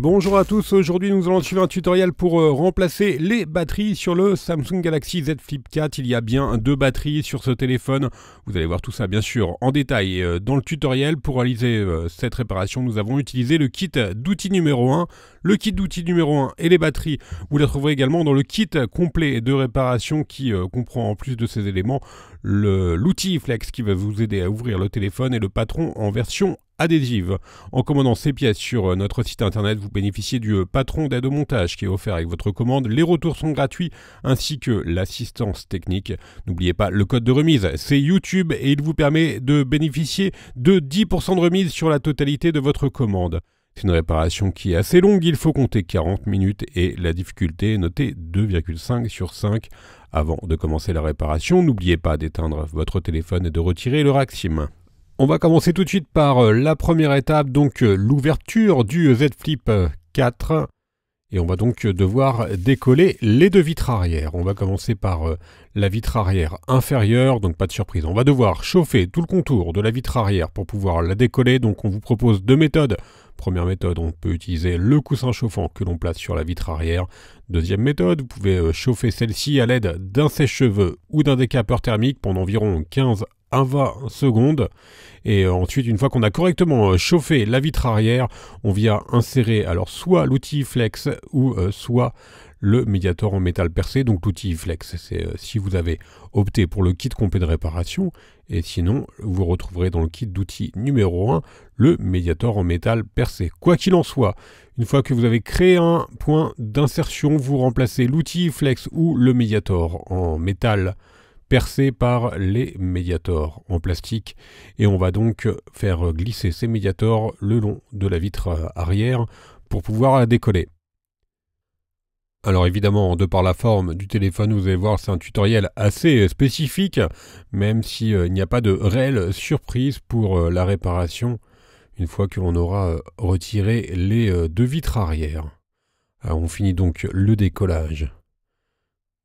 Bonjour à tous, aujourd'hui nous allons suivre un tutoriel pour euh, remplacer les batteries sur le Samsung Galaxy Z Flip 4. Il y a bien deux batteries sur ce téléphone, vous allez voir tout ça bien sûr en détail euh, dans le tutoriel. Pour réaliser euh, cette réparation nous avons utilisé le kit d'outils numéro 1. Le kit d'outils numéro 1 et les batteries vous les trouverez également dans le kit complet de réparation qui comprend en plus de ces éléments l'outil Flex qui va vous aider à ouvrir le téléphone et le patron en version adhésive. En commandant ces pièces sur euh, notre site internet, vous bénéficiez du euh, patron d'aide au montage qui est offert avec votre commande. Les retours sont gratuits ainsi que l'assistance technique. N'oubliez pas le code de remise, c'est YouTube et il vous permet de bénéficier de 10% de remise sur la totalité de votre commande. C'est une réparation qui est assez longue, il faut compter 40 minutes et la difficulté est notée 2,5 sur 5. Avant de commencer la réparation, n'oubliez pas d'éteindre votre téléphone et de retirer le rack on va commencer tout de suite par euh, la première étape, donc euh, l'ouverture du Z Flip 4. Et on va donc euh, devoir décoller les deux vitres arrière. On va commencer par la vitre arrière inférieure, donc pas de surprise. On va devoir chauffer tout le contour de la vitre arrière pour pouvoir la décoller. Donc on vous propose deux méthodes. Première méthode, on peut utiliser le coussin chauffant que l'on place sur la vitre arrière. Deuxième méthode, vous pouvez chauffer celle-ci à l'aide d'un sèche-cheveux ou d'un décapeur thermique pendant environ 15 20 secondes. Et ensuite, une fois qu'on a correctement euh, chauffé la vitre arrière, on vient insérer alors soit l'outil flex ou euh, soit le médiator en métal percé. Donc l'outil flex, c'est euh, si vous avez opté pour le kit complet de réparation. Et sinon, vous retrouverez dans le kit d'outils numéro 1 le médiator en métal percé. Quoi qu'il en soit, une fois que vous avez créé un point d'insertion, vous remplacez l'outil flex ou le médiator en métal Percé par les médiators en plastique et on va donc faire glisser ces médiators le long de la vitre arrière pour pouvoir la décoller. Alors évidemment, de par la forme du téléphone, vous allez voir, c'est un tutoriel assez spécifique, même s'il euh, n'y a pas de réelle surprise pour euh, la réparation une fois que l'on aura euh, retiré les deux vitres arrière. on finit donc le décollage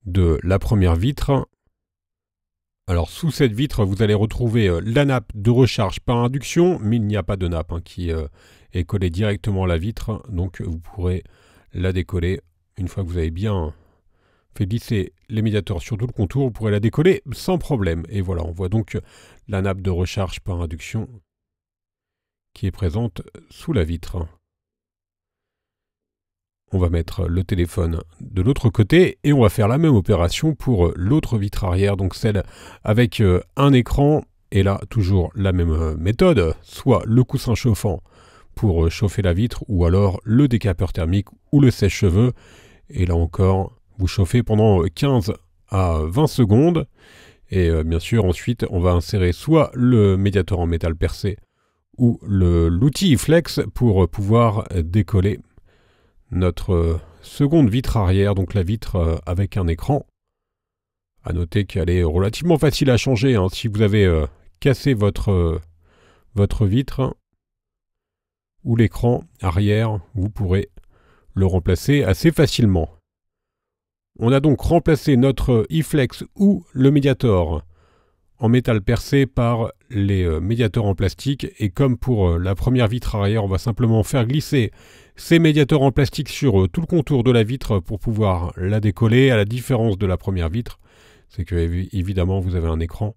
de la première vitre alors sous cette vitre, vous allez retrouver euh, la nappe de recharge par induction, mais il n'y a pas de nappe hein, qui euh, est collée directement à la vitre, donc vous pourrez la décoller une fois que vous avez bien fait glisser les médiateurs sur tout le contour, vous pourrez la décoller sans problème. Et voilà, on voit donc la nappe de recharge par induction qui est présente sous la vitre. On va mettre le téléphone de l'autre côté et on va faire la même opération pour euh, l'autre vitre arrière, donc celle avec euh, un écran. Et là, toujours la même euh, méthode, soit le coussin chauffant pour chauffer la vitre ou alors le décapeur thermique ou le sèche-cheveux. Et là encore, vous chauffez pendant 15 à 20 secondes. Et bien sûr, ensuite, on va insérer soit le médiateur en métal percé ou l'outil flex pour pouvoir décoller notre euh, seconde vitre arrière, donc la vitre euh, avec un écran. À noter qu'elle est relativement facile à changer. Hein. Si vous avez euh, cassé votre, votre vitre ou l'écran arrière, vous pourrez le remplacer assez facilement. On a donc remplacé notre iFlex ou le médiator en métal percé par les médiateurs en plastique et comme pour la première vitre arrière, on va simplement faire glisser ces médiateurs en plastique sur euh, tout le contour de la vitre pour pouvoir la décoller, à la différence de la première vitre, c'est que évidemment vous avez un écran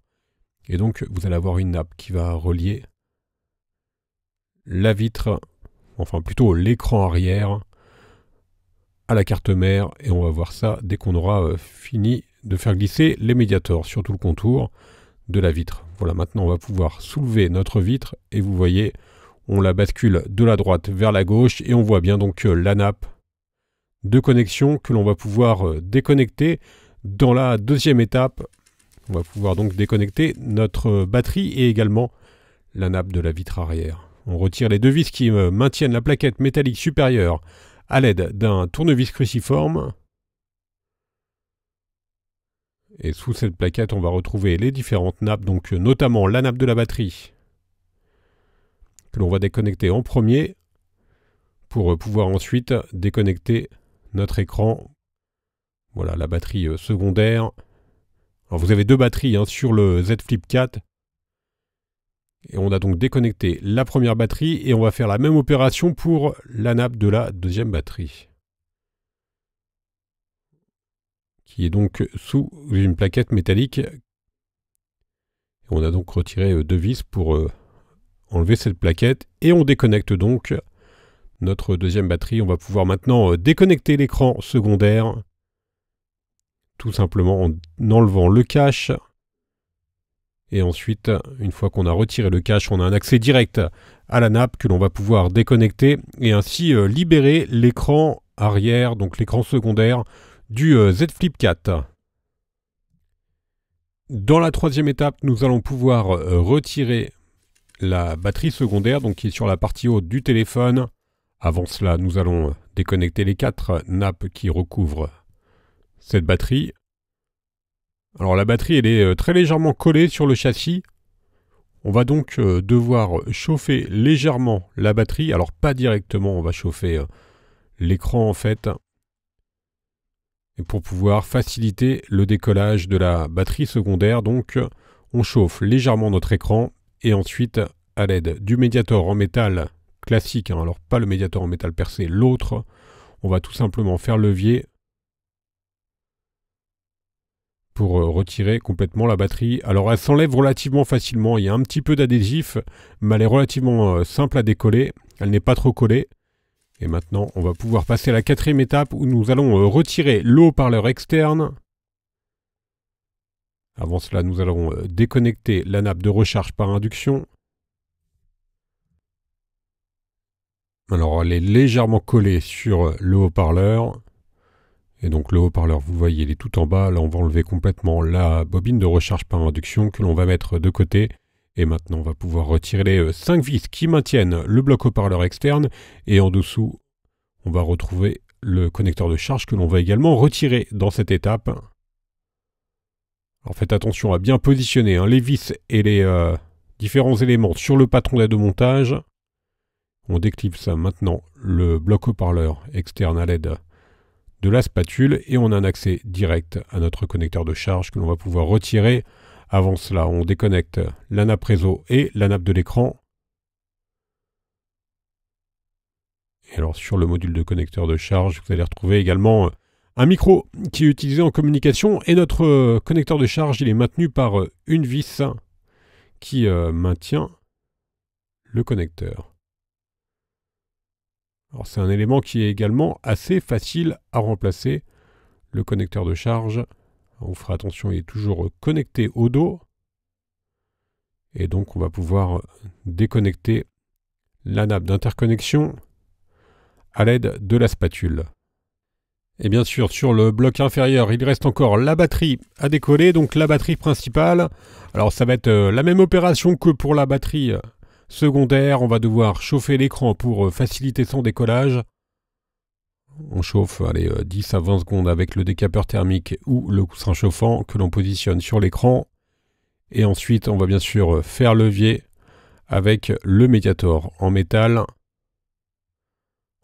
et donc vous allez avoir une nappe qui va relier la vitre, enfin plutôt l'écran arrière à la carte mère et on va voir ça dès qu'on aura euh, fini de faire glisser les médiateurs sur tout le contour de la vitre. Voilà, maintenant on va pouvoir soulever notre vitre et vous voyez on la bascule de la droite vers la gauche et on voit bien donc euh, la nappe de connexion que l'on va pouvoir euh, déconnecter dans la deuxième étape. On va pouvoir donc déconnecter notre euh, batterie et également la nappe de la vitre arrière. On retire les deux vis qui maintiennent la plaquette métallique supérieure à l'aide d'un tournevis cruciforme. Et sous cette plaquette, on va retrouver les différentes nappes, donc notamment la nappe de la batterie, on va déconnecter en premier pour euh, pouvoir ensuite déconnecter notre écran. Voilà la batterie euh, secondaire. vous avez deux batteries hein, sur le Z Flip 4. Et on a donc déconnecté la première batterie et on va faire la même opération pour la nappe de la deuxième batterie. Qui est donc sous une plaquette métallique. Et on a donc retiré euh, deux vis pour enlever cette plaquette et on déconnecte donc notre deuxième batterie. On va pouvoir maintenant euh, déconnecter l'écran secondaire tout simplement en enlevant le cache. Et ensuite, une fois qu'on a retiré le cache, on a un accès direct à la nappe que l'on va pouvoir déconnecter et ainsi euh, libérer l'écran arrière, donc l'écran secondaire du euh, Z Flip 4. Dans la troisième étape, nous allons pouvoir retirer la batterie secondaire, donc qui est sur la partie haute du téléphone. Avant cela, nous allons déconnecter les quatre nappes qui recouvrent cette batterie. Alors la batterie, elle est euh, très légèrement collée sur le châssis. On va donc euh, devoir chauffer légèrement la batterie. Alors pas directement, on va chauffer euh, l'écran en fait. Et pour pouvoir faciliter le décollage de la batterie secondaire, donc on chauffe légèrement notre écran et ensuite à l'aide du médiator en métal classique, hein. alors pas le médiator en métal percé, l'autre, on va tout simplement faire levier pour euh, retirer complètement la batterie. Alors elle s'enlève relativement facilement, il y a un petit peu d'adhésif, mais elle est relativement euh, simple à décoller, elle n'est pas trop collée. Et maintenant, on va pouvoir passer à la quatrième étape où nous allons euh, retirer l'eau par externe avant cela, nous allons euh, déconnecter la nappe de recharge par induction. Alors, elle est légèrement collée sur euh, le haut-parleur. Et donc le haut-parleur, vous voyez, il est tout en bas. Là, on va enlever complètement la bobine de recharge par induction que l'on va mettre de côté. Et maintenant, on va pouvoir retirer les euh, 5 vis qui maintiennent le bloc haut-parleur externe. Et en dessous, on va retrouver le connecteur de charge que l'on va également retirer dans cette étape faites attention à bien positionner hein, les vis et les euh, différents éléments sur le patron d'aide de montage. On déclipse maintenant le bloc haut-parleur externe à l'aide de la spatule et on a un accès direct à notre connecteur de charge que l'on va pouvoir retirer. Avant cela, on déconnecte la nappe réseau et la nappe de l'écran. Et alors sur le module de connecteur de charge, vous allez retrouver également euh, un micro qui est utilisé en communication et notre euh, connecteur de charge, il est maintenu par euh, une vis qui euh, maintient le connecteur. Alors c'est un élément qui est également assez facile à remplacer. Le connecteur de charge, on fera attention, il est toujours connecté au dos. Et donc on va pouvoir déconnecter la nappe d'interconnexion à l'aide de la spatule. Et bien sûr, sur le bloc inférieur, il reste encore la batterie à décoller, donc la batterie principale. Alors ça va être euh, la même opération que pour la batterie euh, secondaire. On va devoir chauffer l'écran pour euh, faciliter son décollage. On chauffe allez, 10 à 20 secondes avec le décapeur thermique ou le coussin chauffant que l'on positionne sur l'écran. Et ensuite, on va bien sûr faire levier avec le médiator en métal.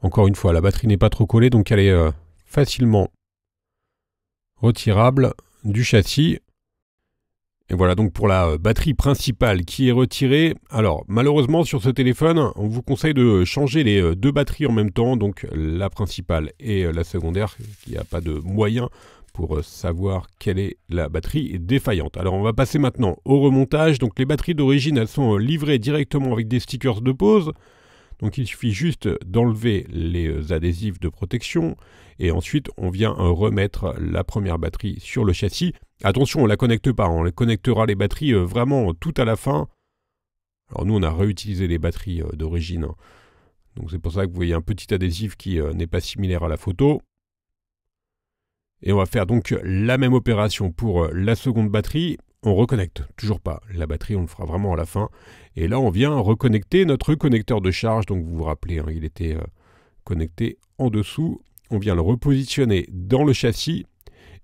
Encore une fois, la batterie n'est pas trop collée, donc elle est facilement retirable du châssis. Et voilà donc pour la euh, batterie principale qui est retirée. Alors malheureusement sur ce téléphone, on vous conseille de changer les euh, deux batteries en même temps, donc la principale et euh, la secondaire, il n'y a pas de moyen pour savoir quelle est la batterie défaillante. Alors on va passer maintenant au remontage. Donc les batteries d'origine, elles sont livrées directement avec des stickers de pose donc il suffit juste d'enlever les euh, adhésifs de protection et ensuite on vient euh, remettre la première batterie sur le châssis. Attention, on ne la connecte pas, on connectera les batteries euh, vraiment tout à la fin. Alors nous on a réutilisé les batteries d'origine. Hein. Donc c'est pour ça que vous voyez un petit adhésif qui n'est pas similaire à la photo. Et on va faire donc la même opération pour la seconde batterie on reconnecte. Toujours pas. La batterie, on le fera vraiment à la fin. Et là, on vient reconnecter notre connecteur de charge. Donc, vous vous rappelez, hein, il était euh, connecté en dessous. On vient le repositionner dans le châssis.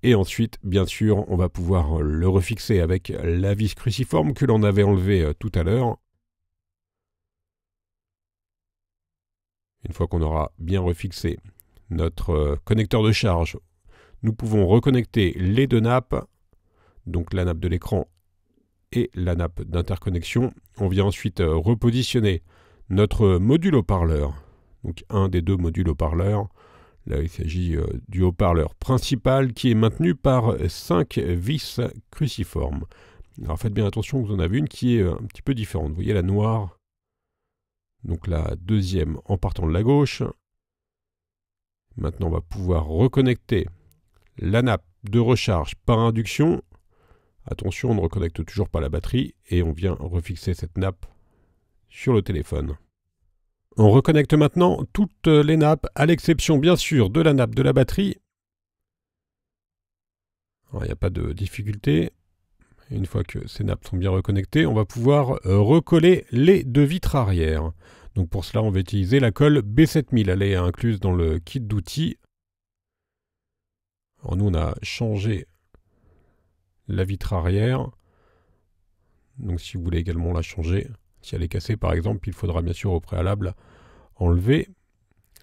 Et ensuite, bien sûr, on va pouvoir euh, le refixer avec la vis cruciforme que l'on avait enlevé euh, tout à l'heure. Une fois qu'on aura bien refixé notre connecteur de charge, nous pouvons reconnecter les deux nappes donc la nappe de l'écran et la nappe d'interconnexion. On vient ensuite euh, repositionner notre module haut-parleur, donc un des deux modules haut-parleurs. Là, il s'agit euh, du haut-parleur principal qui est maintenu par cinq vis cruciformes. Alors faites bien attention, vous en avez une qui est euh, un petit peu différente. Vous voyez la noire, donc la deuxième en partant de la gauche. Maintenant, on va pouvoir reconnecter la nappe de recharge par induction Attention, on ne reconnecte toujours pas la batterie et on vient refixer cette nappe sur le téléphone. On reconnecte maintenant toutes les nappes, à l'exception bien sûr de la nappe de la batterie. Il n'y a pas de difficulté. Une fois que ces nappes sont bien reconnectées, on va pouvoir euh, recoller les deux vitres arrière. Donc pour cela, on va utiliser la colle B7000. Elle est incluse dans le kit d'outils. nous, on a changé la vitre arrière. Donc si vous voulez également la changer, si elle est cassée par exemple, il faudra bien sûr au préalable enlever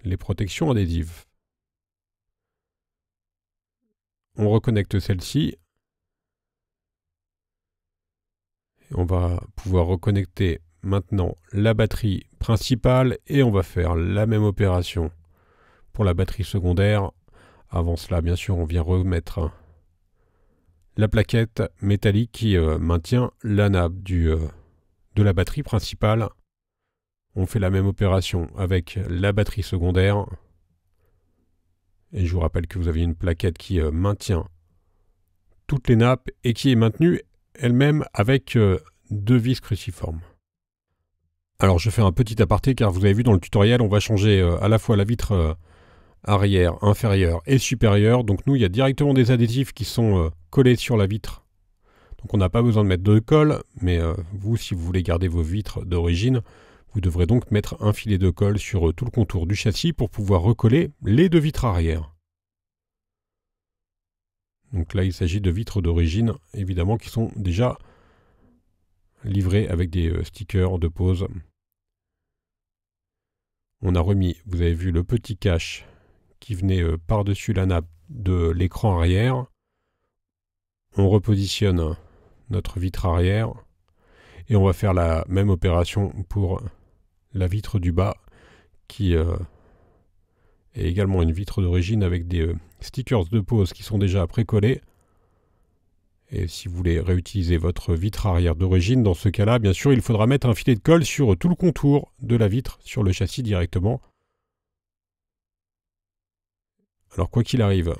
les protections adhésives. On reconnecte celle-ci. On va pouvoir reconnecter maintenant la batterie principale et on va faire la même opération pour la batterie secondaire. Avant cela, bien sûr, on vient remettre la plaquette métallique qui euh, maintient la nappe du, euh, de la batterie principale. On fait la même opération avec la batterie secondaire. Et je vous rappelle que vous avez une plaquette qui euh, maintient toutes les nappes et qui est maintenue elle-même avec deux vis cruciformes. Alors je fais un petit aparté car vous avez vu dans le tutoriel, on va changer à la fois la vitre arrière, inférieur et supérieur. Donc nous, il y a directement des adhésifs qui sont euh, collés sur la vitre. Donc on n'a pas besoin de mettre de colle, mais euh, vous, si vous voulez garder vos vitres d'origine, vous devrez donc mettre un filet de colle sur euh, tout le contour du châssis pour pouvoir recoller les deux vitres arrière. Donc là, il s'agit de vitres d'origine, évidemment, qui sont déjà livrées avec des stickers de pose. On a remis, vous avez vu, le petit cache qui venait euh, par-dessus la nappe de l'écran arrière. On repositionne notre vitre arrière et on va faire la même opération pour la vitre du bas qui euh, est également une vitre d'origine avec des euh, stickers de pose qui sont déjà précollés. Et si vous voulez réutiliser votre vitre arrière d'origine, dans ce cas-là, bien sûr, il faudra mettre un filet de colle sur tout le contour de la vitre, sur le châssis directement. Alors quoi qu'il arrive,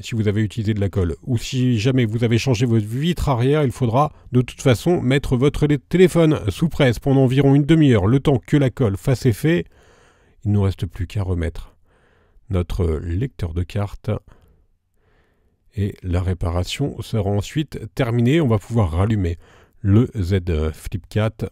si vous avez utilisé de la colle, ou si jamais vous avez changé votre vitre arrière, il faudra de toute façon mettre votre téléphone sous presse pendant environ une demi-heure, le temps que la colle fasse effet. Il ne nous reste plus qu'à remettre notre lecteur de cartes et la réparation sera ensuite terminée. On va pouvoir rallumer le Z Flip 4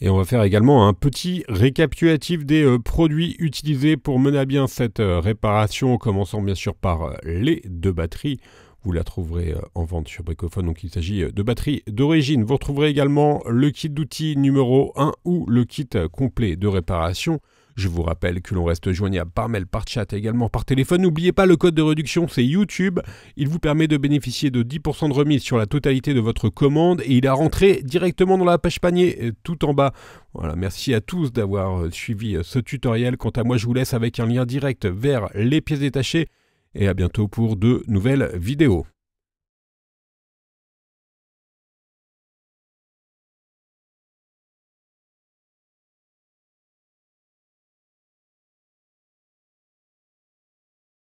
et on va faire également un petit récapitulatif des euh, produits utilisés pour mener à bien cette euh, réparation, commençant bien sûr par euh, les deux batteries. Vous la trouverez en vente sur Bricophone, donc il s'agit de batteries d'origine. Vous retrouverez également le kit d'outils numéro 1 ou le kit complet de réparation. Je vous rappelle que l'on reste joignable par mail, par chat et également par téléphone. N'oubliez pas le code de réduction, c'est YouTube. Il vous permet de bénéficier de 10% de remise sur la totalité de votre commande et il a rentré directement dans la page panier euh, tout en bas. Voilà, merci à tous d'avoir euh, suivi euh, ce tutoriel. Quant à moi, je vous laisse avec un lien direct vers les pièces détachées et à bientôt pour de nouvelles vidéos.